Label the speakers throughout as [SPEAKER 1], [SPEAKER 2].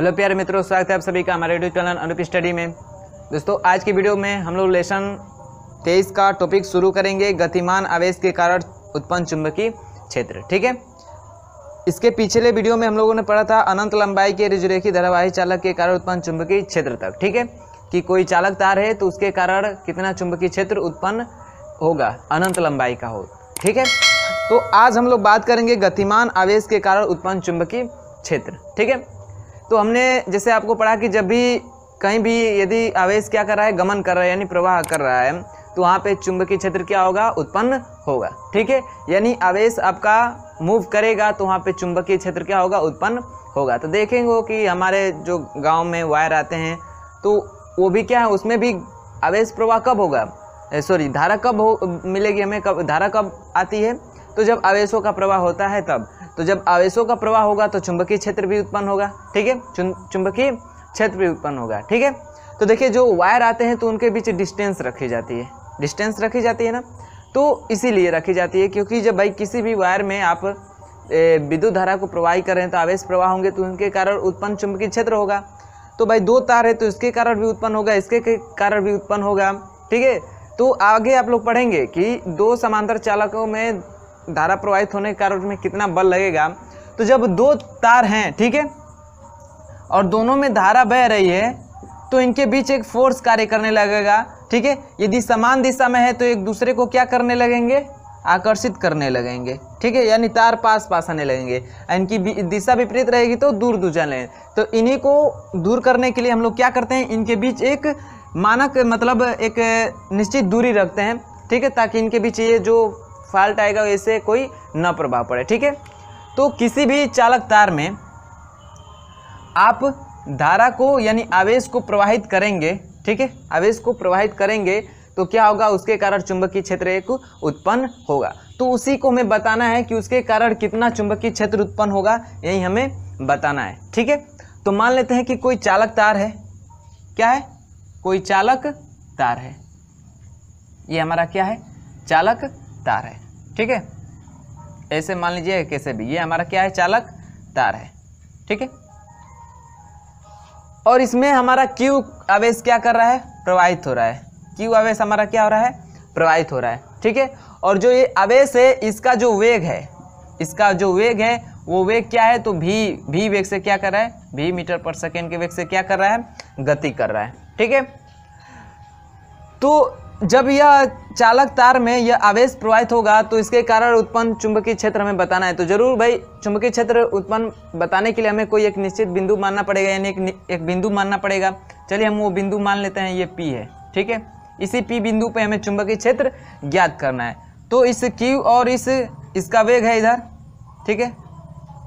[SPEAKER 1] hello प्यारे मित्रों स्वागत है आप सभी का हमारे यूट्यूब चैनल अनुप स्टडी में दोस्तों आज की वीडियो में हम लोग लेसन तेईस का टॉपिक शुरू करेंगे गतिमान आवेश के कारण उत्पन्न चुंबकीय क्षेत्र ठीक है इसके पिछले वीडियो में हम लोगों ने पढ़ा था अनंत लंबाई के रिजुरेखी धारावाही चालक के कारण उत्पन्न चुंबकीय क्षेत्र तक ठीक है कि कोई चालक तार है तो उसके कारण कितना चुंबकीय क्षेत्र उत्पन्न होगा अनंत लंबाई का हो ठीक है तो आज हम लोग बात करेंगे गतिमान आवेश के कारण उत्पन्न चुंबकीय क्षेत्र ठीक है तो हमने जैसे आपको पढ़ा कि जब भी कहीं भी यदि आवेश क्या कर रहा है गमन कर रहा है यानी प्रवाह कर रहा है तो वहाँ पे चुंबकीय क्षेत्र क्या होगा उत्पन्न होगा ठीक है यानी आवेश आपका मूव करेगा तो वहाँ पे चुंबकीय क्षेत्र क्या होगा उत्पन्न होगा तो देखेंगे कि हमारे जो गांव में वायर आते हैं तो वो भी क्या है उसमें भी आवेश प्रवाह कब होगा सॉरी धारा कब हो मिलेगी हमें कब धारा कब आती है तो जब आवेशों का प्रवाह होता है तब तो जब आवेशों का प्रवाह होगा तो चुंबकीय क्षेत्र भी उत्पन्न होगा ठीक है चुंबकीय क्षेत्र भी उत्पन्न होगा ठीक है तो देखिए जो वायर आते हैं तो उनके बीच डिस्टेंस रखी जाती है डिस्टेंस रखी जाती है ना तो इसीलिए रखी जाती है क्योंकि जब भाई किसी भी वायर में आप विद्युत धारा को प्रवाही करें तो आवेश प्रवाह होंगे तो उनके कारण उत्पन्न चुंबकीय क्षेत्र होगा तो भाई दो तार है तो इसके कारण भी उत्पन्न होगा इसके कारण भी उत्पन्न होगा ठीक है तो आगे आप लोग पढ़ेंगे कि दो समांतर चालकों में धारा प्रवाहित होने के कारण उसमें कितना बल लगेगा तो जब दो तार हैं ठीक है और दोनों में धारा बह रही है तो इनके बीच एक फोर्स कार्य करने लगेगा ठीक है यदि समान दिशा में है तो एक दूसरे को क्या करने लगेंगे आकर्षित करने लगेंगे ठीक है यानी तार पास पास आने लगेंगे इनकी दिशा विपरीत रहेगी तो दूर दूर जाने तो इन्हीं को दूर करने के लिए हम लोग क्या करते हैं इनके बीच एक मानक मतलब एक निश्चित दूरी रखते हैं ठीक है ताकि इनके बीच ये जो फॉल्ट आएगा इससे कोई न प्रभाव पड़े ठीक है तो किसी भी चालक तार में आप धारा को यानी आवेश को प्रवाहित करेंगे ठीक है आवेश को प्रवाहित करेंगे तो क्या होगा उसके कारण चुंबकीय क्षेत्र एक उत्पन्न होगा तो उसी को हमें बताना है कि उसके कारण कितना चुंबकीय क्षेत्र उत्पन्न होगा यही हमें बताना है ठीक है तो मान लेते हैं कि कोई चालक तार है क्या है कोई चालक तार है ये हमारा क्या है चालक तार है ठीक है ऐसे मान लीजिए कैसे भी ये हमारा क्या है चालक तार है ठीक है और इसमें हमारा क्यू आवेश क्या कर रहा है प्रवाहित हो रहा है क्यू आवेश हमारा क्या हो रहा है प्रवाहित हो रहा है ठीक है और जो ये आवेश है इसका जो वेग है इसका जो वेग है वो वेग क्या है तो भी भी वेग से क्या कर रहा है भी मीटर पर सेकेंड के वेग से क्या कर रहा है गति कर रहा है ठीक है तो जब यह चालक तार में यह आवेश प्रवाहित होगा तो इसके कारण उत्पन्न चुंबकीय क्षेत्र हमें बताना है तो जरूर भाई चुंबकीय क्षेत्र उत्पन्न बताने के लिए हमें कोई एक निश्चित बिंदु मानना पड़ेगा यानी एक, एक बिंदु मानना पड़ेगा चलिए हम वो बिंदु मान लेते हैं ये पी है ठीक है इसी पी बिंदु पर हमें चुंबकीय क्षेत्र ज्ञात करना है तो इस क्यू और इस इसका वेग है इधर ठीक है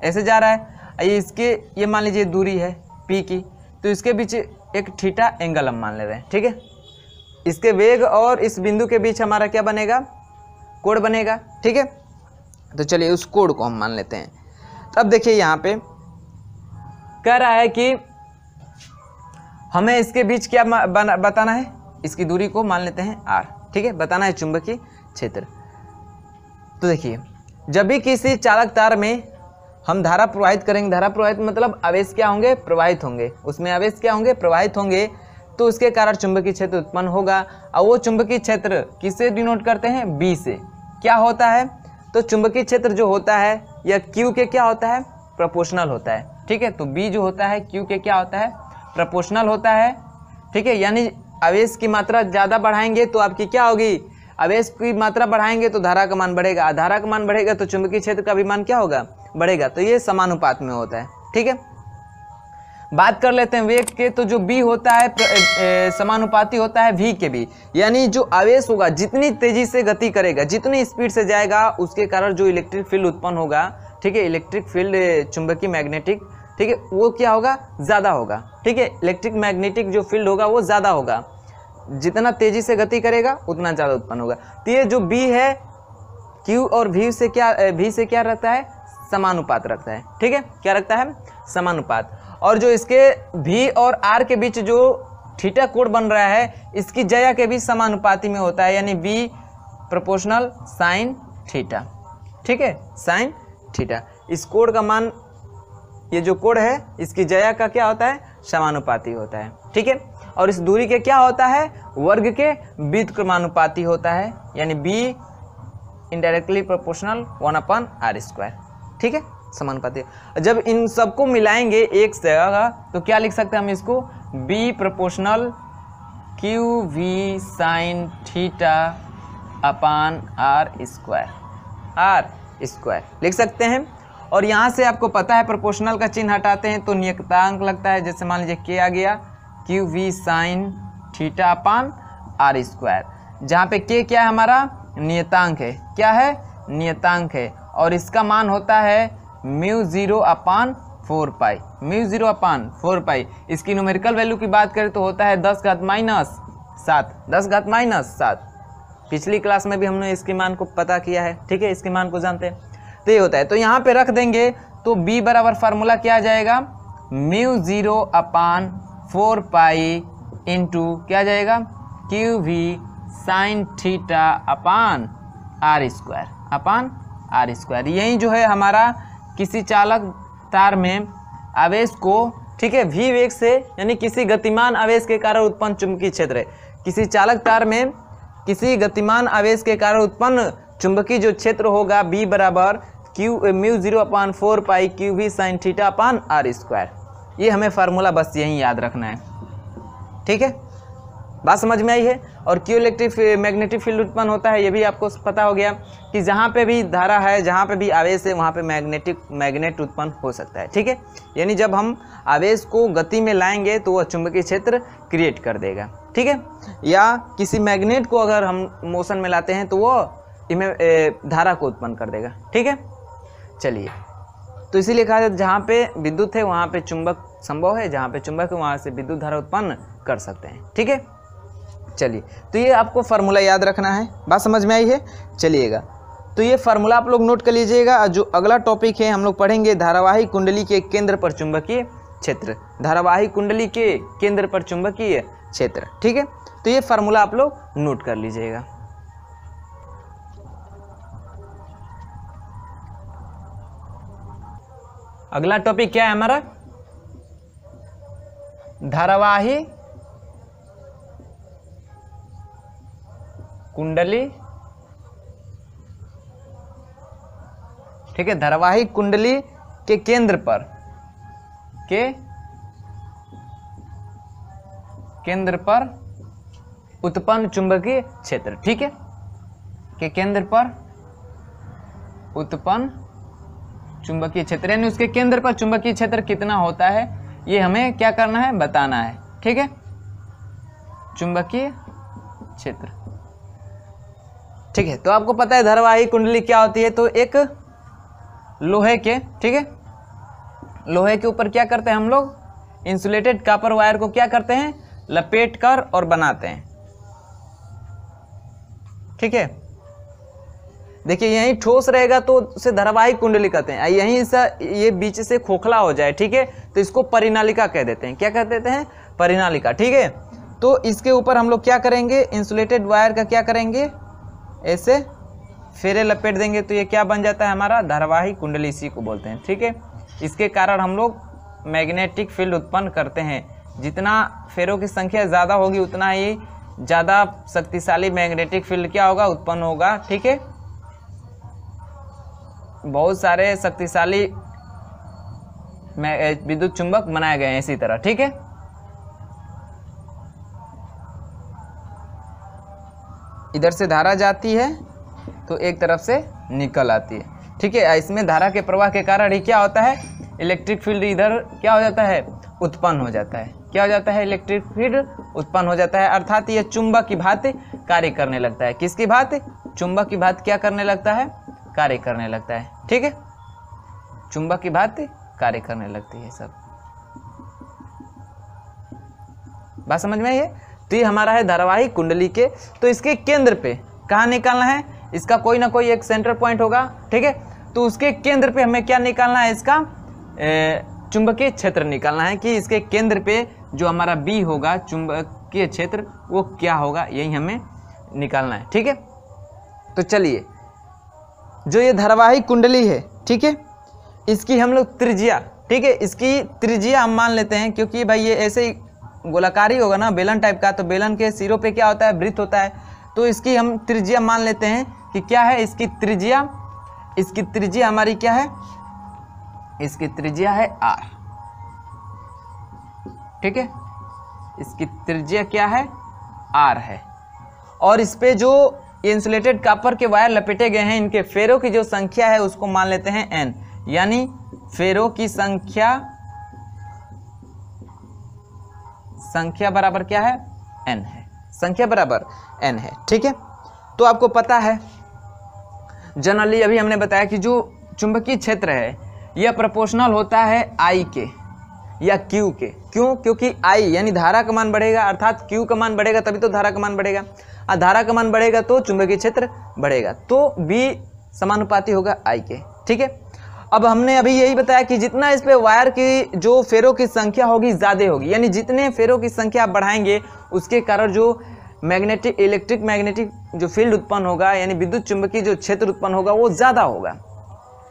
[SPEAKER 1] ऐसे जा रहा है ये इसके ये मान लीजिए दूरी है पी की तो इसके बीच एक ठीठा एंगल हम मान ले रहे हैं ठीक है इसके वेग और इस बिंदु के बीच हमारा क्या बनेगा कोड बनेगा ठीक है तो चलिए उस कोड को हम मान लेते हैं अब देखिए यहाँ पे कह रहा है कि हमें इसके बीच क्या बताना है इसकी दूरी को मान लेते हैं आर ठीक है बताना है चुंबकीय क्षेत्र तो देखिए जब भी किसी चालक तार में हम धारा प्रवाहित करेंगे धारा प्रवाहित मतलब आवेश क्या होंगे प्रवाहित होंगे उसमें आवेश क्या होंगे प्रवाहित होंगे तो उसके कारण चुंबकीय क्षेत्र उत्पन्न होगा और वो चुंबकीय क्षेत्र किसे डिनोट करते हैं बी से क्या होता है तो चुंबकीय क्षेत्र जो होता है या क्यू के क्या होता है प्रपोशनल होता है ठीक है तो बी जो होता है क्यू के क्या होता है प्रपोशनल होता है ठीक है यानी आवेश की मात्रा ज़्यादा बढ़ाएंगे तो आपकी क्या होगी आवेश की मात्रा बढ़ाएंगे तो धारा का मान बढ़ेगा धारा का मान बढ़ेगा तो चुंबकीय क्षेत्र का भी मान क्या होगा बढ़ेगा तो ये समानुपात में होता है ठीक है बात कर लेते हैं वेग के तो जो बी होता है समानुपाती होता है वी के भी यानी जो आवेश होगा जितनी तेजी से गति करेगा जितनी स्पीड से जाएगा उसके कारण जो इलेक्ट्रिक फील्ड उत्पन्न होगा ठीक है इलेक्ट्रिक फील्ड चुंबकीय मैग्नेटिक ठीक है वो क्या होगा ज़्यादा होगा ठीक है इलेक्ट्रिक मैग्नेटिक जो फील्ड होगा वो ज़्यादा होगा जितना तेजी से गति करेगा उतना ज़्यादा उत्पन्न होगा तो ये जो बी है क्यू और भी से क्या भी से क्या रहता है समानुपात रखता है ठीक है क्या रखता है समानुपात और जो इसके भी और आर के बीच जो थीटा कोण बन रहा है इसकी जया के भी समानुपाती में होता है यानी बी प्रोपोर्शनल साइन थीटा ठीक है साइन थीटा इस कोण का मान ये जो कोण है इसकी जया का क्या होता है समानुपाती होता है ठीक है और इस दूरी के क्या होता है वर्ग के क्रमानुपाती होता है यानी B indirectly proportional one upon R square ठीक है समानुपाती जब इन सबको मिलाएंगे एक जगह तो क्या लिख सकते हैं हम इसको B proportional Q V sine theta upon R square R square लिख सकते हैं और यहाँ से आपको पता है प्रोपोर्शनल का चिन्ह हटाते हैं तो नियतांक लगता है जैसे मान लीजिए के आ गया Q V sine theta upon R square जहाँ पे के क्या है हमारा नियतांक है क्या है नियतांक है और इसका मान होता है mu zero upon four pi mu zero upon four pi इसकी न्यूमेरिकल वैल्यू की बात करें तो होता है दस घात माइनस सात दस घात माइनस सात पिछली क्लास में भी हमने इसके मान को पता किया है ठीक है इसके मान को जानते हैं तो ये होता है तो यहाँ पे रख देंगे तो b बराबर फार्मूला क्या आ जाएगा mu zero upon four pi into क्या जाएगा Q V sine theta upon R square upon R square यही जो है हमारा किसी चालक तार में आवेश को ठीक है वी वेग से यानी किसी गतिमान आवेश के कारण उत्पन्न चुंबकीय क्षेत्र किसी चालक तार में किसी गतिमान आवेश के कारण उत्पन्न चुंबकीय जो क्षेत्र होगा बी बराबर Q mu zero upon four pi Q V sine theta upon R square ये हमें फार्मूला बस यहीं याद रखना है ठीक है बात समझ में आई है और क्यों इलेक्ट्रिक मैग्नेटिक फील्ड उत्पन्न होता है ये भी आपको पता हो गया कि जहाँ पे भी धारा है जहाँ पे भी आवेश है वहाँ पे मैग्नेटिक मैग्नेट उत्पन्न हो सकता है ठीक है यानी जब हम आवेश को गति में लाएंगे तो वह चुंबकीय क्षेत्र क्रिएट कर देगा ठीक है या किसी मैग्नेट को अगर हम मोशन में लाते हैं तो वो इमे धारा को उत्पन्न कर देगा ठीक है चलिए तो इसीलिए कहा जाता जहाँ पे विद्युत है वहाँ पे चुंबक संभव है जहाँ पे चुंबक है वहाँ से विद्युत धारा उत्पन्न कर सकते हैं ठीक है चलिए तो ये आपको फार्मूला याद रखना है बात समझ में आई है चलिएगा तो ये फार्मूला आप लोग नोट कर लीजिएगा जो अगला टॉपिक है हम लोग पढ़ेंगे धारावाही कुंडली के केंद्र पर चुंबकीय क्षेत्र धारावाही कुंडली के केंद्र पर चुंबकीय क्षेत्र ठीक है तो ये फार्मूला आप लोग नोट कर लीजिएगा अगला टॉपिक क्या है हमारा धारावाही कुंडली ठीक है धरवाही कुंडली के केंद्र पर के केंद्र पर उत्पन्न चुंबकीय क्षेत्र ठीक है के केंद्र पर उत्पन्न चुंबकीय क्षेत्र यानी उसके केंद्र पर चुंबकीय क्षेत्र कितना होता है ये हमें क्या करना है बताना है ठीक है चुंबकीय क्षेत्र ठीक है तो आपको पता है धरवाही कुंडली क्या होती है तो एक लोहे के ठीक है लोहे के ऊपर क्या करते हैं हम लोग इंसुलेटेड कापर वायर को क्या करते हैं लपेट कर और बनाते हैं ठीक है देखिए यहीं ठोस रहेगा तो उसे धारावाहिक कुंडली कहते हैं यहीं से ये बीच से खोखला हो जाए ठीक है तो इसको परिनालिका कह देते हैं क्या कह देते हैं परिनालिका ठीक है तो इसके ऊपर हम लोग क्या करेंगे इंसुलेटेड वायर का क्या करेंगे ऐसे फेरे लपेट देंगे तो ये क्या बन जाता है हमारा धारावाही कुंडली इसी को बोलते हैं ठीक है इसके कारण हम लोग मैग्नेटिक फील्ड उत्पन्न करते हैं जितना फेरों की संख्या ज़्यादा होगी उतना ही ज़्यादा शक्तिशाली मैग्नेटिक फील्ड क्या होगा उत्पन्न होगा ठीक है बहुत सारे शक्तिशाली विद्युत चुंबक बनाए गए हैं इसी तरह ठीक है इधर से धारा जाती है तो एक तरफ से निकल आती है ठीक है इसमें धारा के प्रवाह के कारण ही क्या होता है इलेक्ट्रिक फील्ड इधर क्या हो जाता है उत्पन्न हो जाता है क्या हो जाता है इलेक्ट्रिक फील्ड उत्पन्न हो जाता है अर्थात यह चुंबक की भांति कार्य करने लगता है किसकी भांति चुंबक की भांति क्या करने लगता है कार्य करने लगता है ठीक है चुंबक की भांति कार्य करने लगती है सब बात समझ में आई है तो ये हमारा है धारावाहिक कुंडली के तो इसके केंद्र पे कहाँ निकालना है इसका कोई ना कोई एक सेंटर पॉइंट होगा ठीक है तो उसके केंद्र पे हमें क्या निकालना है इसका चुंबकीय क्षेत्र निकालना है कि इसके केंद्र पे जो हमारा बी होगा चुंबकीय क्षेत्र वो क्या होगा यही हमें निकालना है ठीक है तो चलिए जो ये धारावाहिक कुंडली है ठीक है इसकी हम लोग त्रिज्या ठीक है इसकी त्रिज्या हम मान लेते हैं क्योंकि भाई ये ऐसे ही गोलाकारी होगा ना बेलन टाइप का तो बेलन के सिरों पे क्या होता है वृत्त होता है तो इसकी हम त्रिज्या मान लेते हैं कि क्या है इसकी त्रिज्या इसकी त्रिज्या हमारी क्या है इसकी त्रिज्या है आर ठीक है इसकी त्रिज्या क्या है आर है और इस पर जो इंसुलेटेड कापर के वायर लपेटे गए हैं इनके फेरों की जो संख्या है उसको मान लेते हैं एन यानी फेरों की संख्या संख्या बराबर क्या है एन है संख्या बराबर एन है ठीक है तो आपको पता है जनरली अभी हमने बताया कि जो चुंबकीय क्षेत्र है यह प्रोपोर्शनल होता है आई के या क्यू के क्यों क्योंकि आई यानी धारा का मान बढ़ेगा अर्थात क्यू का मान बढ़ेगा तभी तो धारा का मान बढ़ेगा और धारा का मान बढ़ेगा तो चुंबकीय क्षेत्र बढ़ेगा तो बी समानुपाती होगा आई के ठीक है अब हमने अभी यही बताया कि जितना इस पे वायर की जो फेरों की संख्या होगी ज़्यादा होगी यानी जितने फेरों की संख्या आप बढ़ाएंगे उसके कारण जो मैग्नेटिक इलेक्ट्रिक मैग्नेटिक जो फील्ड उत्पन्न होगा यानी विद्युत चुंबकीय जो क्षेत्र उत्पन्न होगा वो ज़्यादा होगा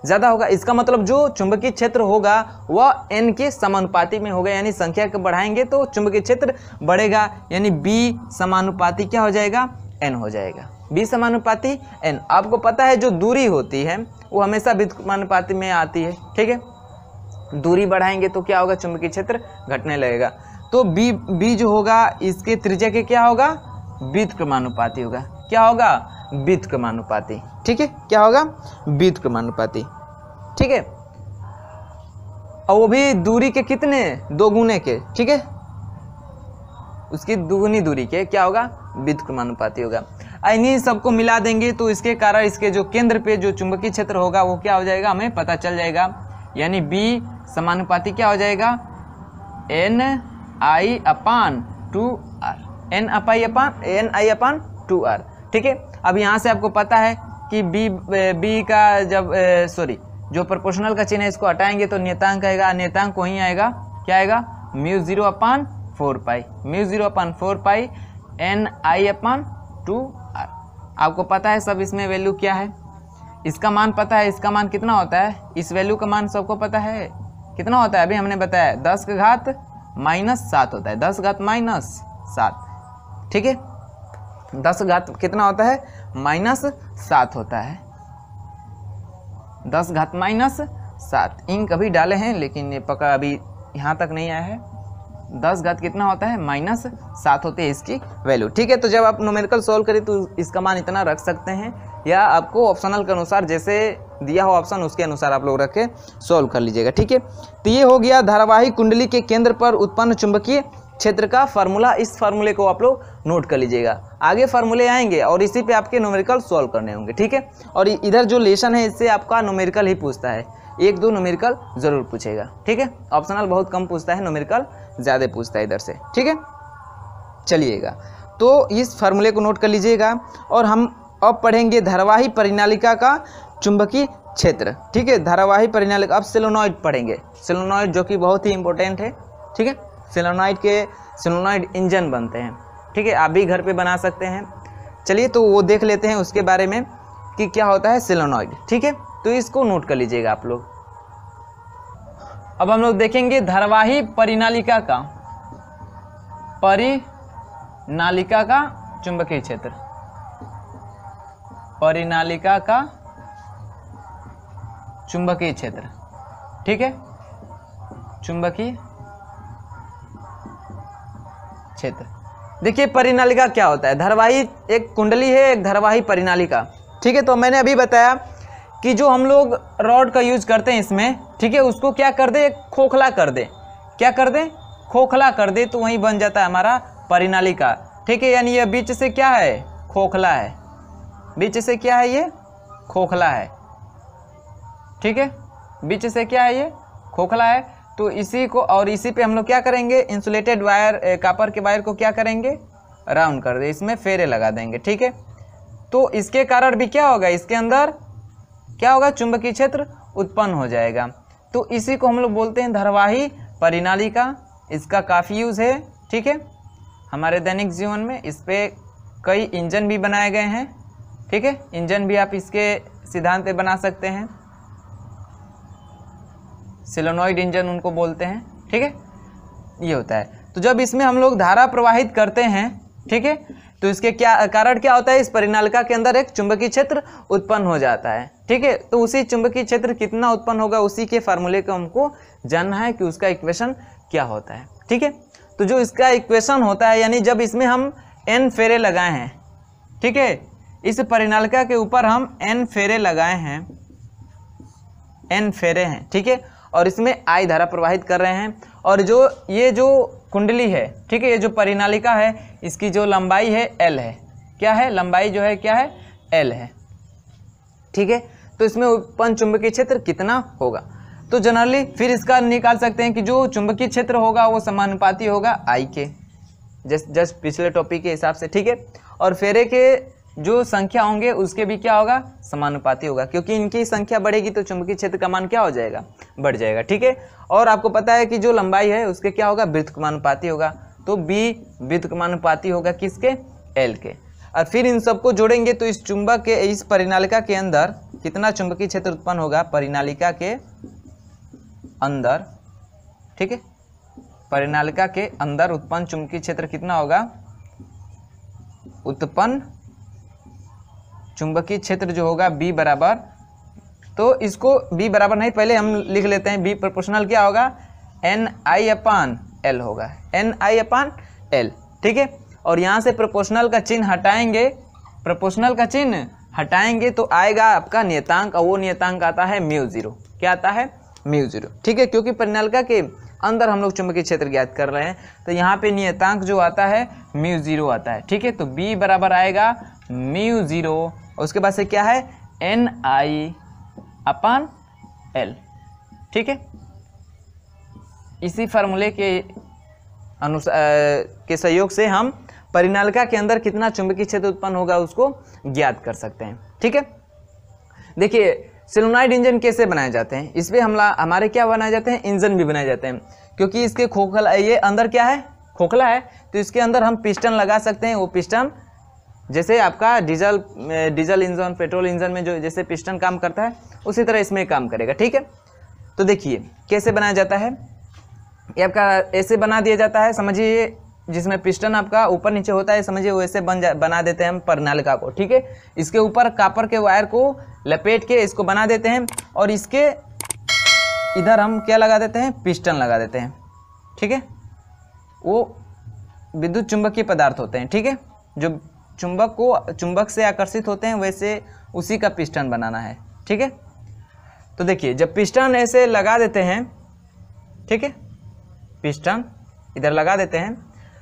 [SPEAKER 1] ज़्यादा होगा इसका मतलब जो चुंबकीय क्षेत्र होगा वह एन के समानुपाती में होगा यानी संख्या को बढ़ाएंगे तो चुंबकीय क्षेत्र बढ़ेगा यानी बी समानुपाती क्या हो जाएगा एन हो जाएगा बी समानुपाति एन आपको पता है जो दूरी होती है वो हमेशा बी में आती है ठीक है दूरी बढ़ाएंगे तो क्या होगा चुंबकीय क्षेत्र घटने लगेगा तो बी बी जो होगा इसके त्रिज्या के क्या होगा व्युतक्रमानुपाती होगा क्या होगा व्युतक्रमानुपाती ठीक है क्या होगा व्युतक्रमानुपाती ठीक है और वो भी दूरी के कितने दो गुने के ठीक है उसकी दुगुनी दूरी के क्या होगा व्युतक्रमानुपाती होगा इन्हीं सबको मिला देंगे तो इसके कारण इसके जो केंद्र पे जो चुंबकीय क्षेत्र होगा वो क्या हो जाएगा हमें पता चल जाएगा यानी बी समानुपाती क्या हो जाएगा N I upon two R N अपाई upon N I upon two R ठीक है अब यहाँ से आपको पता है कि बी बी का जब सॉरी जो प्रोपोर्शनल का चिन्ह है इसको हटाएंगे तो नेतांक आएगा नेतांक वहीं आएगा क्या आएगा mu zero upon four pi mu zero upon four pi N I upon two आपको पता है सब इसमें वैल्यू क्या है इसका मान पता है इसका मान कितना होता है इस वैल्यू का मान सबको पता है कितना होता है अभी हमने बताया दस का घात माइनस सात होता है दस घात माइनस सात ठीक है दस घात कितना होता है माइनस सात होता है दस घात माइनस सात इंक अभी डाले हैं लेकिन ये पका अभी यहाँ तक नहीं आया है दस घात कितना होता है माइनस सात होती है इसकी वैल्यू ठीक है तो जब आप नोमेरिकल सोल्व करें तो इसका मान इतना रख सकते हैं या आपको ऑप्शनल के अनुसार जैसे दिया हो ऑप्शन उसके अनुसार आप लोग रख के कर लीजिएगा ठीक है तो ये हो गया धारावाहिक कुंडली के केंद्र पर उत्पन्न चुंबकीय क्षेत्र का फार्मूला इस फार्मूले को आप लोग नोट कर लीजिएगा आगे फार्मूले आएंगे और इसी पे आपके नोमेरिकल सॉल्व करने होंगे ठीक है और इधर जो लेसन है इससे आपका नोमेरिकल ही पूछता है एक दो नोमेरिकल ज़रूर पूछेगा ठीक है ऑप्शनल बहुत कम पूछता है नोमेरिकल ज़्यादा पूछता है इधर से ठीक है चलिएगा तो इस फार्मूले को नोट कर लीजिएगा और हम अब पढ़ेंगे धारावाही परिणालिका का चुंबकीय क्षेत्र ठीक है धारावाही परिणालिका अब सिलोनॉइड पढ़ेंगे सिलोनॉइड जो कि बहुत ही इंपॉर्टेंट है ठीक है सिलोनॉइड के सिलोनॉइड इंजन बनते हैं ठीक है आप भी घर पे बना सकते हैं चलिए तो वो देख लेते हैं उसके बारे में कि क्या होता है सिलोनॉइड ठीक है तो इसको नोट कर लीजिएगा आप लोग अब हम लोग देखेंगे धरवाही परिनालिका का परिनालिका का चुंबकीय क्षेत्र परिनालिका का चुंबकीय क्षेत्र ठीक है चुंबकीय क्षेत्र देखिए परिनालिका क्या होता है धरवाही एक कुंडली है एक धरवाही परिनालिका ठीक है तो मैंने अभी बताया कि जो हम लोग रॉड का यूज़ करते हैं इसमें ठीक है उसको क्या कर दे खोखला कर दे क्या कर दे खोखला कर दे तो वहीं बन जाता है हमारा परिणाली का ठीक है यानी यह बीच से क्या है खोखला है बीच से क्या है ये खोखला है ठीक है बीच से क्या है ये खोखला है तो इसी को और इसी पे हम लोग क्या करेंगे इंसुलेटेड वायर कापर के वायर को क्या करेंगे राउंड कर दे इसमें फेरे लगा देंगे ठीक है तो इसके कारण भी क्या होगा इसके अंदर क्या होगा चुंबकीय क्षेत्र उत्पन्न हो जाएगा तो इसी को हम लोग बोलते हैं धरवाही का इसका काफ़ी यूज़ है ठीक है हमारे दैनिक जीवन में इस पर कई इंजन भी बनाए गए हैं ठीक है इंजन भी आप इसके सिद्धांत बना सकते हैं सिलोनॉइड इंजन उनको बोलते हैं ठीक है ये होता है तो जब इसमें हम लोग धारा प्रवाहित करते हैं ठीक है तो इसके क्या कारण क्या होता है इस परिनालिका के अंदर एक चुंबकीय क्षेत्र उत्पन्न हो जाता है ठीक है तो उसी चुंबकीय क्षेत्र कितना उत्पन्न होगा उसी के फार्मूले को हमको जानना है कि उसका इक्वेशन क्या होता है ठीक है तो जो इसका इक्वेशन होता है यानी जब इसमें हम एन फेरे लगाए हैं ठीक है इस परिनालिका के ऊपर हम एन फेरे लगाए हैं एन फेरे हैं ठीक है और इसमें आई धारा प्रवाहित कर रहे हैं और जो ये जो कुंडली है ठीक है ये जो परिनालिका है इसकी जो लंबाई है एल है क्या है लंबाई जो है क्या है एल है ठीक है तो इसमें उत्पन्न चुंबकीय क्षेत्र कितना होगा तो जनरली फिर इसका निकाल सकते हैं कि जो चुंबकीय क्षेत्र होगा वो समानुपाती होगा आई के जस्ट जस्ट पिछले टॉपिक के हिसाब से ठीक है और फेरे के जो संख्या होंगे उसके भी क्या होगा समानुपाती होगा क्योंकि इनकी संख्या बढ़ेगी तो चुंबकीय क्षेत्र का मान क्या हो जाएगा बढ़ जाएगा ठीक है और आपको पता है कि जो लंबाई है उसके क्या होगा वृत्तकमानुपाती होगा तो बी वृत्तकमानुपाती होगा किसके एल के और फिर इन सबको जोड़ेंगे तो इस चुंबक के इस परिनालिका के अंदर कितना चुंबकीय क्षेत्र उत्पन्न होगा परिनालिका के अंदर ठीक है परिनालिका के अंदर उत्पन्न चुंबकीय क्षेत्र कितना होगा उत्पन्न चुंबकीय क्षेत्र जो होगा बी बराबर तो इसको बी बराबर नहीं पहले हम लिख लेते हैं बी प्रोपोर्शनल क्या होगा एन आई अपान एल होगा एन आई अपान एल ठीक है और यहाँ से प्रोपोर्शनल का चिन्ह हटाएंगे प्रोपोर्शनल का चिन्ह हटाएंगे तो आएगा आपका नियतांक और वो नियतांक आता है म्यू जीरो क्या आता है म्यू जीरो ठीक है क्योंकि परिनालिका के अंदर हम लोग चुंबकीय क्षेत्र ज्ञात कर रहे हैं तो यहाँ पे नियतांक जो आता है म्यू जीरो आता है ठीक है तो बी बराबर आएगा म्यू जीरो और उसके बाद से क्या है एन आई अपान एल ठीक है इसी फार्मूले के अनुसार के सहयोग से हम परिनालिका के अंदर कितना चुंबकीय क्षेत्र उत्पन्न होगा उसको ज्ञात कर सकते हैं ठीक है देखिए सिलोनाइड इंजन कैसे बनाए जाते हैं इस पर हमला हमारे क्या बनाए जाते हैं इंजन भी बनाए जाते हैं क्योंकि इसके खोखला ये अंदर क्या है खोखला है तो इसके अंदर हम पिस्टन लगा सकते हैं वो पिस्टन जैसे आपका diesel diesel engine petrol engine में जो जैसे पिस्टन काम करता है उसी तरह इसमें काम करेगा ठीक है तो देखिए कैसे बनाया जाता है ये आपका ऐसे बना दिया जाता है समझिए जिसमें पिस्टन आपका ऊपर नीचे होता है समझिए वैसे बन जा बना देते हैं हम परनालिका को ठीक है इसके ऊपर कापर के वायर को लपेट के इसको बना देते हैं और इसके इधर हम क्या लगा देते हैं पिस्टन लगा देते हैं ठीक है वो विद्युत चुंबकीय पदार्थ होते हैं ठीक है जो चुंबक को चुंबक से आकर्षित होते हैं वैसे उसी का पिस्टन बनाना है ठीक है तो देखिए जब पिस्टन ऐसे लगा देते हैं ठीक है पिस्टन इधर लगा देते हैं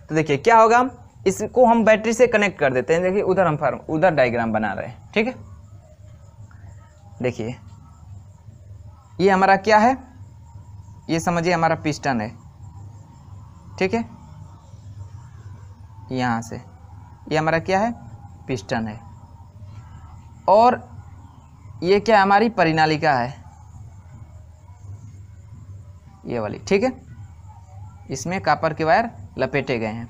[SPEAKER 1] तो देखिए क्या होगा इसको हम बैटरी से कनेक्ट कर देते हैं देखिए उधर हम फार्म उधर डायग्राम बना रहे हैं ठीक है देखिए ये हमारा क्या है ये समझिए हमारा पिस्टन है ठीक है यहाँ से ये हमारा क्या है पिस्टन है और ये क्या हमारी परिनालिका है ये वाली ठीक है इसमें कापर के वायर लपेटे गए हैं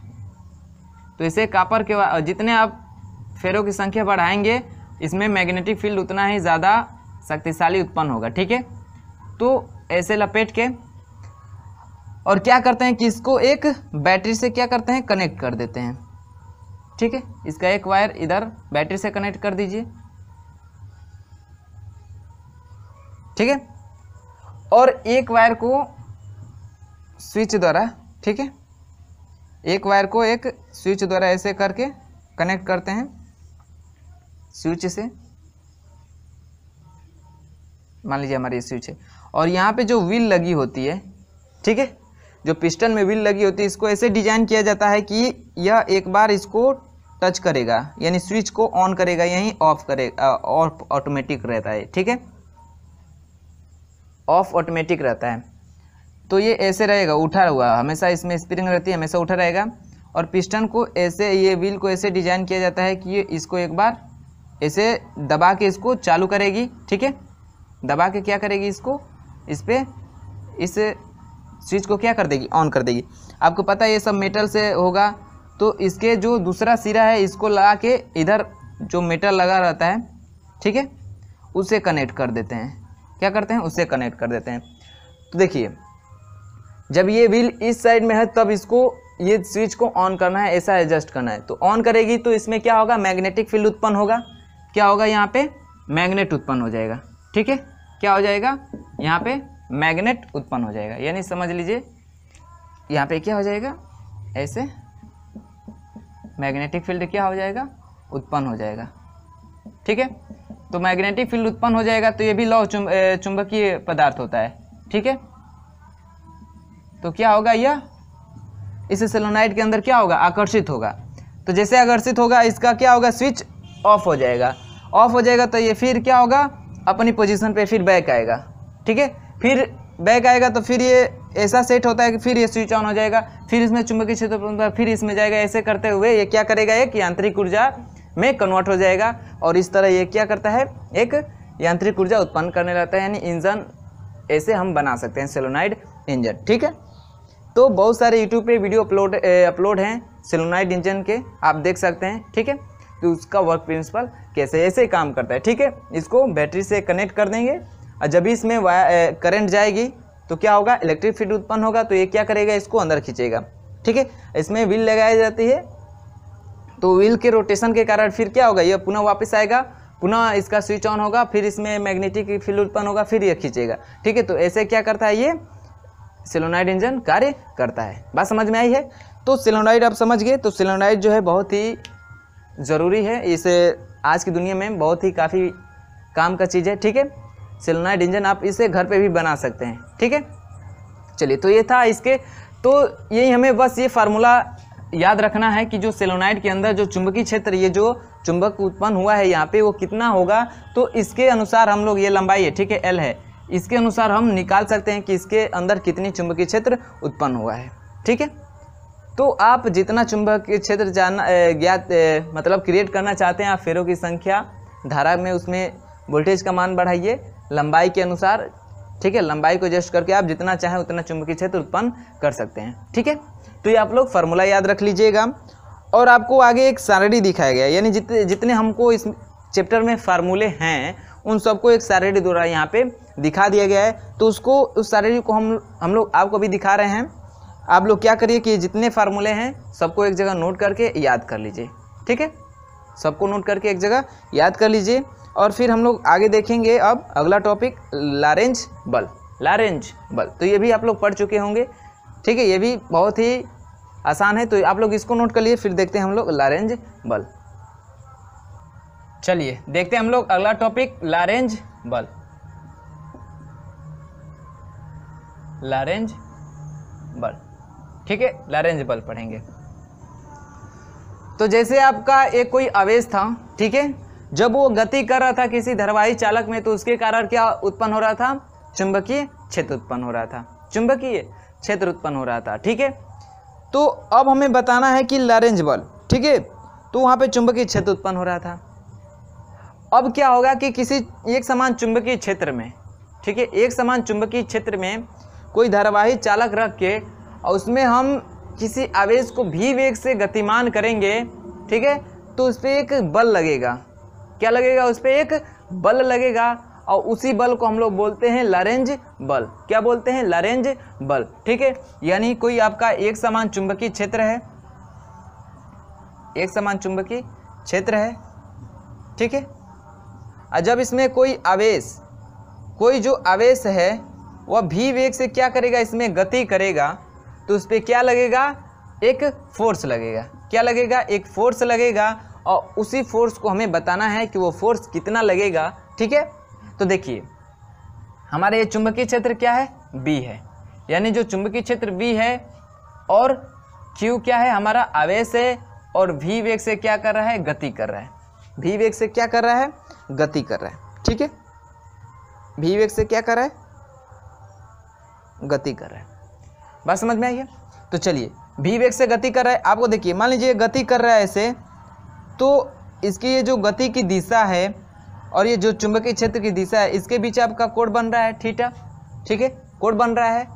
[SPEAKER 1] तो इसे कापर के वायर जितने आप फेरों की संख्या बढ़ाएंगे इसमें मैग्नेटिक फील्ड उतना ही ज़्यादा शक्तिशाली उत्पन्न होगा ठीक है तो ऐसे लपेट के और क्या करते हैं कि इसको एक बैटरी से क्या करते हैं कनेक्ट कर देते हैं ठीक है इसका एक वायर इधर बैटरी से कनेक्ट कर दीजिए ठीक है और एक वायर को स्विच द्वारा ठीक है एक वायर को एक स्विच द्वारा ऐसे करके कनेक्ट करते हैं स्विच से मान लीजिए हमारी स्विच है और यहाँ पे जो व्हील लगी होती है ठीक है जो पिस्टन में व्हील लगी होती है इसको ऐसे डिजाइन किया जाता है कि यह एक बार इसको टच करेगा यानी स्विच को ऑन करेगा यहीं ऑफ करेगा ऑफ ऑटोमेटिक रहता है ठीक है ऑफ ऑटोमेटिक रहता है तो ये ऐसे रहेगा उठा हुआ हमेशा इसमें स्प्रिंग रहती है हमेशा उठा रहेगा और पिस्टन को ऐसे ये व्हील को ऐसे डिजाइन किया जाता है कि ये इसको एक बार ऐसे दबा के इसको चालू करेगी ठीक है दबा के क्या करेगी इसको इस पर इस स्विच को क्या कर देगी ऑन कर देगी आपको पता है ये सब मेटल से होगा तो इसके जो दूसरा सिरा है इसको लगा के इधर जो मेटल लगा रहता है ठीक है उसे कनेक्ट कर देते हैं क्या करते हैं उसे कनेक्ट कर देते हैं तो देखिए जब ये व्हील इस साइड में है तब इसको ये स्विच को ऑन करना है ऐसा एडजस्ट करना है तो ऑन करेगी तो इसमें क्या होगा मैग्नेटिक फील्ड उत्पन्न होगा क्या होगा यहाँ पे मैग्नेट उत्पन्न हो जाएगा ठीक है क्या हो जाएगा यहाँ पे मैग्नेट उत्पन्न हो जाएगा यानी समझ लीजिए यहाँ पे क्या हो जाएगा ऐसे मैग्नेटिक फील्ड क्या हो जाएगा उत्पन्न हो जाएगा ठीक है तो मैग्नेटिक फील्ड उत्पन्न हो जाएगा तो ये भी लौह चुंब, चुंबकीय पदार्थ होता है ठीक है तो क्या होगा यह इस सेलोनाइट के अंदर क्या होगा आकर्षित होगा तो जैसे आकर्षित होगा इसका क्या होगा स्विच ऑफ हो जाएगा ऑफ हो जाएगा तो ये फिर क्या होगा अपनी पोजीशन पे फिर बैक आएगा ठीक है फिर बैक आएगा तो फिर ये ऐसा सेट होता है कि फिर ये स्विच ऑन हो जाएगा फिर इसमें चुंबकीय क्षेत्र तो फिर इसमें जाएगा ऐसे करते हुए ये क्या करेगा एक यांत्रिक ऊर्जा में कन्वर्ट हो जाएगा और इस तरह ये क्या करता है एक यांत्रिक ऊर्जा उत्पन्न करने लगता है यानी इंजन ऐसे हम बना सकते हैं सेलोनाइड इंजन ठीक है तो बहुत सारे यूट्यूब पर वीडियो अपलोड अपलोड हैं सेलोनाइड इंजन के आप देख सकते हैं ठीक है तो उसका वर्क प्रिंसिपल कैसे ऐसे काम करता है ठीक है इसको बैटरी से कनेक्ट कर देंगे और जब भी इसमें करंट जाएगी तो क्या होगा इलेक्ट्रिक फील्ड उत्पन्न होगा तो ये क्या करेगा इसको अंदर खींचेगा ठीक है इसमें व्हील लगाई जाती है तो व्हील के रोटेशन के कारण फिर क्या होगा ये पुनः वापस आएगा पुनः इसका स्विच ऑन होगा फिर इसमें मैग्नेटिक फील्ड उत्पन्न होगा फिर ये खींचेगा ठीक है तो ऐसे क्या करता है ये सिलोनाइड इंजन कार्य करता है बात समझ में आई है तो सिलोनाइड आप समझ गए तो सिलोनाइड जो है बहुत ही ज़रूरी है इसे आज की दुनिया में बहुत ही काफ़ी काम का चीज़ है ठीक है सेलोनाइड इंजन आप इसे घर पे भी बना सकते हैं ठीक है चलिए तो ये था इसके तो यही हमें बस ये फार्मूला याद रखना है कि जो सेलोनाइड के अंदर जो चुंबकीय क्षेत्र ये जो चुंबक उत्पन्न हुआ है यहाँ पे वो कितना होगा तो इसके अनुसार हम लोग ये लंबाई है ठीक है एल है इसके अनुसार हम निकाल सकते हैं कि इसके अंदर कितनी चुंबकीय क्षेत्र उत्पन्न हुआ है ठीक है तो आप जितना चुंबक क्षेत्र जाना ज्ञात मतलब क्रिएट करना चाहते हैं आप फेरों की संख्या धारा में उसमें वोल्टेज का मान बढ़ाइए लंबाई के अनुसार ठीक है लंबाई को एडजस्ट करके आप जितना चाहें उतना चुंबकीय क्षेत्र उत्पन्न कर सकते हैं ठीक है तो ये आप लोग फार्मूला याद रख लीजिएगा और आपको आगे एक सारणी दिखाया गया यानी जितने जितने हमको इस चैप्टर में फार्मूले हैं उन सबको एक सारणी द्वारा यहाँ पे दिखा दिया गया है तो उसको उस सारणी को हम हम लोग आपको अभी दिखा रहे हैं आप लोग क्या करिए कि जितने फार्मूले हैं सबको एक जगह नोट करके याद कर लीजिए ठीक है सबको नोट करके एक जगह याद कर लीजिए और फिर हम लोग आगे देखेंगे अब अगला टॉपिक लारेंज बल लारेंज बल तो ये भी आप लोग पढ़ चुके होंगे ठीक है ये भी बहुत ही आसान है तो आप लोग इसको नोट कर लिए फिर देखते हैं हम लोग लारेंज बल चलिए देखते हैं हम लोग अगला टॉपिक लारेंज बल लारेंज बल ठीक है लारेंज बल पढ़ेंगे तो जैसे आपका एक कोई आवेश था ठीक है जब वो गति कर रहा था किसी धरवाही चालक में तो उसके कारण क्या उत्पन्न हो रहा था चुंबकीय क्षेत्र उत्पन्न हो रहा था चुंबकीय क्षेत्र उत्पन्न हो रहा था ठीक है तो अब हमें बताना है कि लरेंज बल ठीक है तो वहाँ पे चुंबकीय क्षेत्र उत्पन्न हो रहा था अब क्या होगा कि किसी एक समान चुंबकीय क्षेत्र में ठीक है एक समान चुंबकीय क्षेत्र में कोई धारावाही चालक रख के और उसमें हम किसी आवेश को भी वेग से गतिमान करेंगे ठीक है तो उस पर एक बल लगेगा क्या लगेगा उस पर एक बल लगेगा और उसी बल को हम लोग बोलते हैं लरेंज बल क्या बोलते हैं लरेंज बल ठीक है यानी कोई आपका एक समान चुंबकीय क्षेत्र है एक समान चुंबकीय क्षेत्र है ठीक है और जब इसमें कोई आवेश कोई जो आवेश है वह भी वेग से क्या करेगा इसमें गति करेगा तो उस पर क्या लगेगा एक फोर्स लगेगा क्या लगेगा एक फोर्स लगेगा और उसी फोर्स को हमें बताना है कि वो फोर्स कितना लगेगा ठीक है तो देखिए हमारे ये चुंबकीय क्षेत्र क्या है बी है यानी जो चुंबकीय क्षेत्र बी है और क्यू क्या है हमारा आवेश है और भी वेग से क्या कर रहा है गति कर रहा है भी वेग से क्या कर रहा है गति कर रहा है ठीक है भी वेग से क्या कर रहा है गति कर रहा है बात समझ में आई है तो चलिए भी वेग से गति कर रहा है आपको देखिए मान लीजिए गति कर रहा है ऐसे तो इसकी ये जो गति की दिशा है और ये जो चुंबकीय क्षेत्र की दिशा है इसके बीच आपका कोड बन रहा है ठीटा ठीक है कोड बन रहा है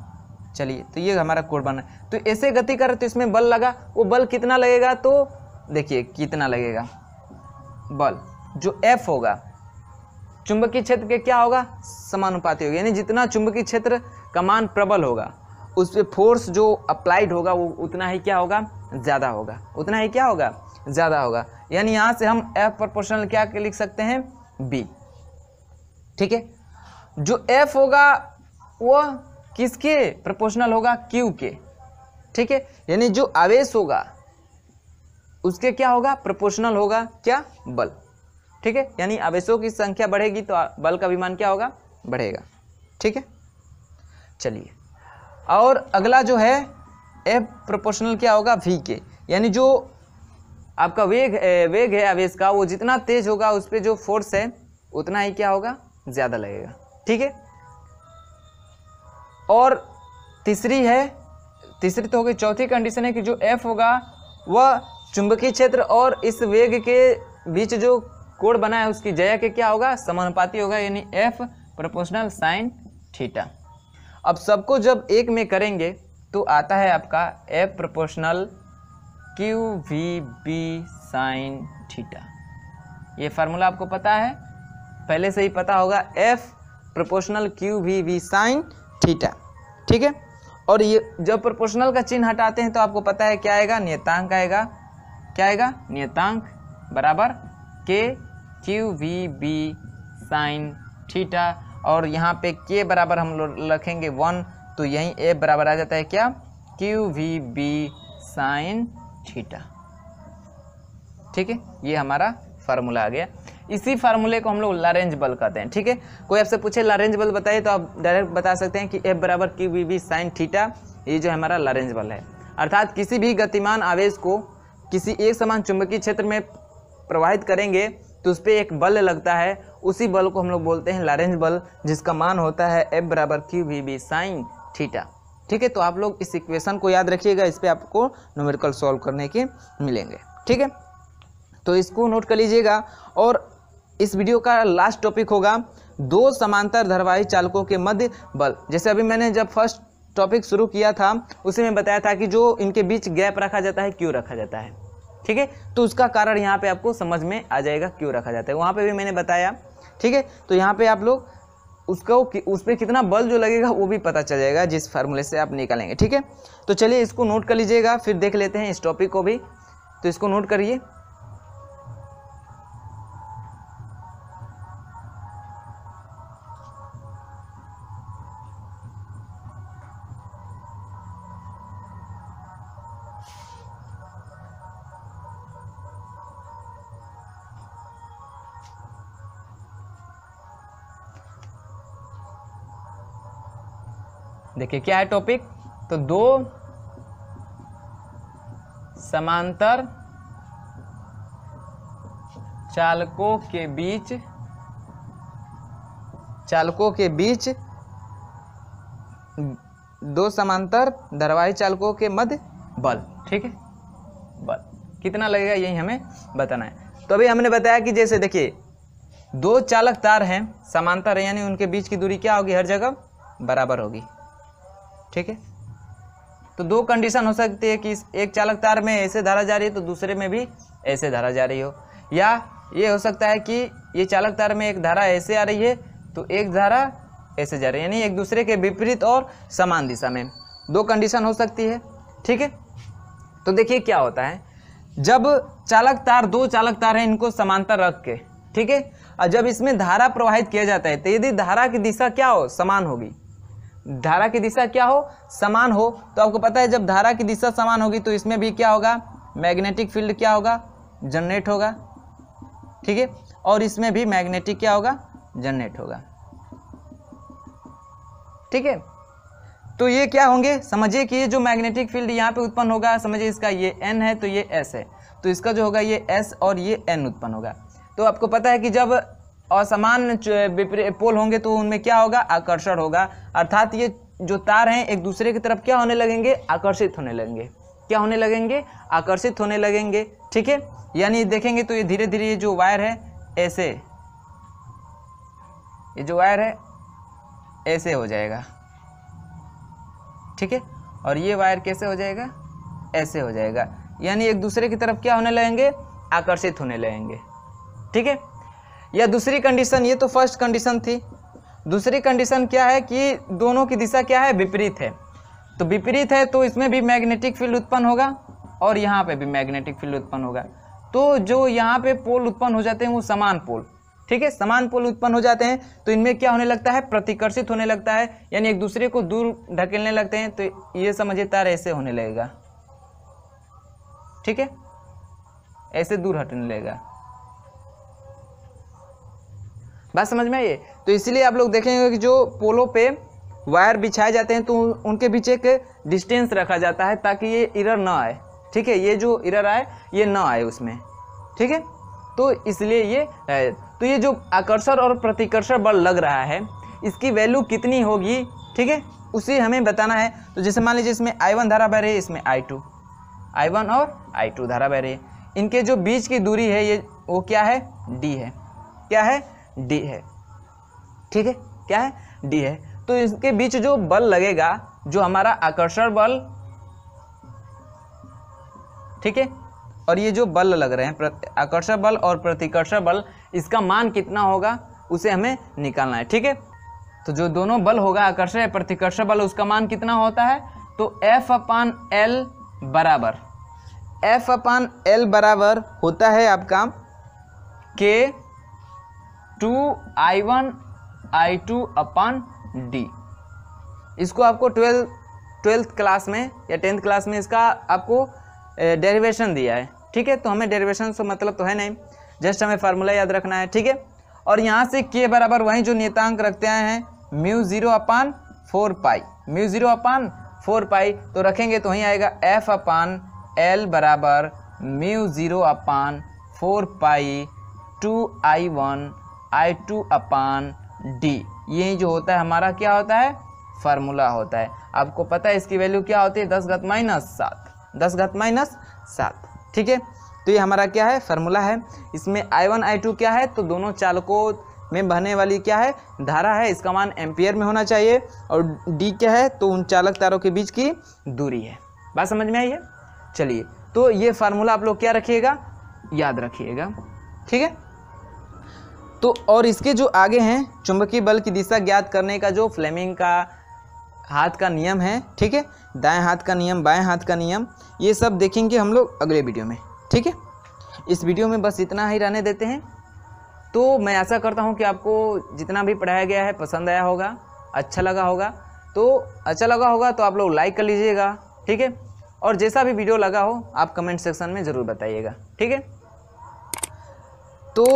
[SPEAKER 1] चलिए तो ये हमारा कोड बन रहा है तो ऐसे गति कर रहे तो इसमें बल लगा वो बल कितना लगेगा तो देखिए कितना लगेगा बल जो एफ होगा चुंबकीय क्षेत्र के क्या होगा समानुपाती होगा यानी जितना चुंबकीय क्षेत्र का मान प्रबल होगा उस पर फोर्स जो अप्लाइड होगा वो उतना ही क्या होगा ज़्यादा होगा उतना ही क्या होगा ज़्यादा होगा यानी यहाँ से हम एफ प्रोपोर्शनल क्या लिख सकते हैं बी ठीक है जो एफ होगा वह किसके प्रोपोर्शनल होगा क्यू के ठीक है यानी जो आवेश होगा उसके क्या होगा प्रोपोर्शनल होगा क्या बल ठीक है यानी आवेशों की संख्या बढ़ेगी तो बल का विमान क्या होगा बढ़ेगा ठीक है चलिए और अगला जो है एफ प्रोपोर्शनल क्या होगा वी के यानी जो आपका वेग वेग है आवेश का वो जितना तेज होगा उस पर जो फोर्स है उतना ही क्या होगा ज़्यादा लगेगा ठीक है और तीसरी है तीसरी तो होगी चौथी कंडीशन है कि जो एफ होगा वह चुंबकीय क्षेत्र और इस वेग के बीच जो कोड बना है उसकी जया के क्या होगा समानुपाती होगा यानी एफ प्रोपोर्शनल साइन थीटा अब सबको जब एक में करेंगे तो आता है आपका F proportional Q V B sine theta ये फार्मूला आपको पता है पहले से ही पता होगा F proportional Q V V sine theta ठीक है और ये जब प्रोपोर्शनल का चिन्ह हटाते हैं तो आपको पता है क्या आएगा नियतांक आएगा क्या आएगा नियतांक बराबर K Q V B sine theta और यहाँ पे के बराबर हम लोग रखेंगे वन तो यहीं ए बराबर आ जाता है क्या Q V B sine theta ठीक है ये हमारा फार्मूला आ गया इसी फार्मूले को हम लोग लारेंज बल कहते हैं ठीक है कोई आपसे पूछे लारेंज बल बताइए तो आप डायरेक्ट बता सकते हैं कि एफ बराबर की वी वी साइन थीटा ये जो हमारा लारेंज बल है अर्थात किसी भी गतिमान आवेश को किसी एक समान चुंबकीय क्षेत्र में प्रवाहित करेंगे तो उस पर एक बल लगता है उसी बल को हम लोग बोलते हैं लारेंज बल जिसका मान होता है एफ बराबर की वी बी साइन थीटा ठीक है तो आप लोग इस इक्वेशन को याद रखिएगा इस पर आपको नोमेरिकल सॉल्व करने के मिलेंगे ठीक है तो इसको नोट कर लीजिएगा और इस वीडियो का लास्ट टॉपिक होगा दो समांतर धरवाही चालकों के मध्य बल जैसे अभी मैंने जब फर्स्ट टॉपिक शुरू किया था उसे में बताया था कि जो इनके बीच गैप रखा जाता है क्यों रखा जाता है ठीक है तो उसका कारण यहाँ पे आपको समझ में आ जाएगा क्यों रखा जाता है वहाँ पे भी मैंने बताया ठीक है तो यहाँ पे आप लोग उसका उस पर कितना बल जो लगेगा वो भी पता चल जाएगा जिस फार्मूले से आप निकालेंगे ठीक है तो चलिए इसको नोट कर लीजिएगा फिर देख लेते हैं इस टॉपिक को भी तो इसको नोट करिए देखिए क्या है टॉपिक तो दो समांतर चालकों के बीच चालकों के बीच दो समांतर धरवाही चालकों के मध्य बल ठीक है बल कितना लगेगा यही हमें बताना है तो अभी हमने बताया कि जैसे देखिए दो चालक तार हैं समांतर है यानी उनके बीच की दूरी क्या होगी हर जगह बराबर होगी ठीक है तो दो कंडीशन हो सकती है कि एक चालक तार में ऐसे धारा जा रही है तो दूसरे में भी ऐसे धारा जा रही हो या ये हो सकता है कि ये चालक तार में एक धारा ऐसे आ रही है तो एक धारा ऐसे जा रही है यानी एक दूसरे के विपरीत और समान दिशा में दो कंडीशन हो सकती है ठीक है तो देखिए क्या होता है जब चालक तार दो चालक तार हैं इनको समांतर रख के ठीक है और जब इसमें धारा प्रवाहित किया जाता है तो यदि धारा की दिशा क्या हो समान होगी धारा की दिशा क्या हो समान हो तो आपको पता है जब धारा की दिशा समान होगी तो इसमें भी क्या होगा मैग्नेटिक फील्ड क्या होगा जनरेट होगा ठीक है और इसमें भी मैग्नेटिक क्या होगा जनरेट होगा ठीक है तो ये क्या होंगे समझिए कि ये जो मैग्नेटिक फील्ड यहाँ पे उत्पन्न होगा समझिए इसका ये एन है तो ये एस है तो इसका जो होगा ये एस और ये एन उत्पन्न होगा तो आपको पता है कि जब और समान पोल होंगे तो उनमें क्या होगा आकर्षण होगा अर्थात ये जो तार हैं एक दूसरे की तरफ क्या होने लगेंगे आकर्षित होने लगेंगे क्या होने लगेंगे आकर्षित होने लगेंगे ठीक है यानी देखेंगे तो ये धीरे धीरे ये जो वायर है ऐसे ये जो वायर है ऐसे हो जाएगा ठीक है और ये वायर कैसे हो जाएगा ऐसे हो जाएगा यानी एक दूसरे की तरफ क्या होने लगेंगे आकर्षित होने लगेंगे ठीक है या दूसरी कंडीशन ये तो फर्स्ट कंडीशन थी दूसरी कंडीशन क्या है कि दोनों की दिशा क्या है विपरीत है तो विपरीत है तो इसमें भी मैग्नेटिक फील्ड उत्पन्न होगा और यहाँ पे भी मैग्नेटिक फील्ड उत्पन्न होगा तो जो यहाँ पे पोल उत्पन्न हो जाते हैं वो समान पोल ठीक है समान पोल उत्पन्न हो जाते हैं तो इनमें क्या होने लगता है प्रतिकर्षित होने लगता है यानी एक दूसरे को दूर ढकेलने लगते हैं तो ये समझिए तार ऐसे होने लगेगा ठीक है ऐसे दूर हटने लगेगा बात समझ में आइए तो इसलिए आप लोग देखेंगे कि जो पोलो पे वायर बिछाए जाते हैं तो उनके बीच एक डिस्टेंस रखा जाता है ताकि ये इरर ना आए ठीक है ये जो इरर आए ये ना आए उसमें ठीक है तो इसलिए ये तो ये जो आकर्षण और प्रतिकर्षण बल लग रहा है इसकी वैल्यू कितनी होगी ठीक है उसे हमें बताना है तो जैसे मान लीजिए इसमें आई वन धारा बह रही है इसमें आई टू आई वन और आई टू धारा बह रही है इनके जो बीच की दूरी है ये वो क्या है डी है क्या है डी है ठीक है क्या है डी है तो इसके बीच जो बल लगेगा जो हमारा आकर्षण बल ठीक है और ये जो बल लग रहे हैं आकर्षण बल और प्रतिकर्षण बल इसका मान कितना होगा उसे हमें निकालना है ठीक है तो जो दोनों बल होगा आकर्षण प्रतिकर्षण बल उसका मान कितना होता है तो F अपान एल बराबर F अपान एल बराबर होता है आपका K two I one I two upon D इसको आपको ट्वेल्थ ट्वेल्थ क्लास में या टेंथ क्लास में इसका आपको डेरिवेशन दिया है ठीक है तो हमें डेरिवेशन से मतलब तो है नहीं जस्ट हमें फार्मूला याद रखना है ठीक है और यहाँ से के बराबर वही जो नेतांक रखते आए हैं mu zero upon four pi mu zero upon four pi तो रखेंगे तो वहीं आएगा एफ अपान एल बराबर mu zero upon four pi two I one I two upon D ये जो होता है हमारा क्या होता है फार्मूला होता है आपको पता है इसकी वैल्यू क्या होती है दस घत माइनस सात दस घत माइनस सात ठीक है तो ये हमारा क्या है फार्मूला है इसमें आई वन आई टू क्या है तो दोनों चालकों में बहने वाली क्या है धारा है इसका मान एम्पियर में होना चाहिए और डी क्या है तो उन चालक तारों के बीच की दूरी है बात समझ में आई है चलिए तो ये फार्मूला आप लोग क्या रखिएगा याद रखिएगा ठीक है तो और इसके जो आगे हैं चुंबकीय बल की दिशा ज्ञात करने का जो फ्लेमिंग का हाथ का नियम है ठीक है दाएं हाथ का नियम बाएं हाथ का नियम ये सब देखेंगे हम लोग अगले वीडियो में ठीक है इस वीडियो में बस इतना ही रहने देते हैं तो मैं ऐसा करता हूँ कि आपको जितना भी पढ़ाया गया है पसंद आया होगा अच्छा लगा होगा तो अच्छा लगा होगा तो आप लोग लाइक कर लीजिएगा ठीक है और जैसा भी वीडियो लगा हो आप कमेंट सेक्शन में ज़रूर बताइएगा ठीक है तो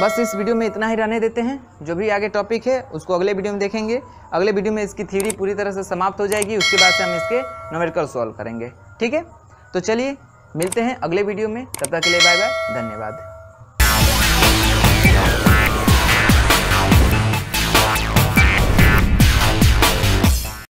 [SPEAKER 1] बस इस वीडियो में इतना ही रहने देते हैं जो भी आगे टॉपिक है उसको अगले वीडियो में देखेंगे अगले वीडियो में इसकी थ्योरी पूरी तरह से समाप्त हो जाएगी उसके बाद से हम इसके नोमेरिकल सॉल्व करेंगे ठीक है तो चलिए मिलते हैं अगले वीडियो में तब तक के लिए बाय बाय धन्यवाद